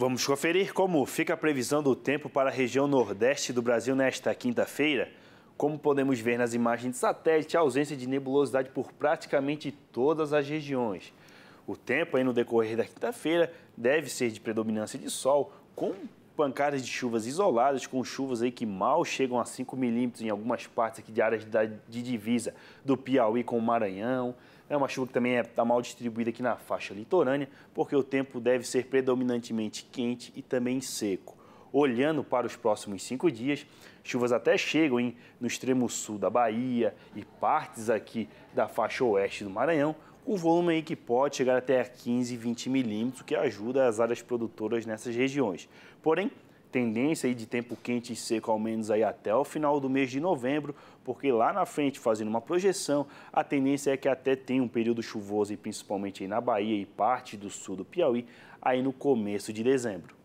Vamos conferir como fica a previsão do tempo para a região nordeste do Brasil nesta quinta-feira. Como podemos ver nas imagens de satélite, a ausência de nebulosidade por praticamente todas as regiões. O tempo aí no decorrer da quinta-feira deve ser de predominância de sol, com um pancadas de chuvas isoladas, com chuvas aí que mal chegam a 5 milímetros em algumas partes aqui de áreas de divisa do Piauí com o Maranhão. É uma chuva que também está é, tá mal distribuída aqui na faixa litorânea, porque o tempo deve ser predominantemente quente e também seco olhando para os próximos cinco dias, chuvas até chegam hein, no extremo sul da Bahia e partes aqui da faixa oeste do Maranhão, com volume aí que pode chegar até 15, 20 milímetros, o que ajuda as áreas produtoras nessas regiões. Porém, tendência aí de tempo quente e seco ao menos aí até o final do mês de novembro, porque lá na frente, fazendo uma projeção, a tendência é que até tenha um período chuvoso e principalmente aí na Bahia e parte do sul do Piauí aí no começo de dezembro.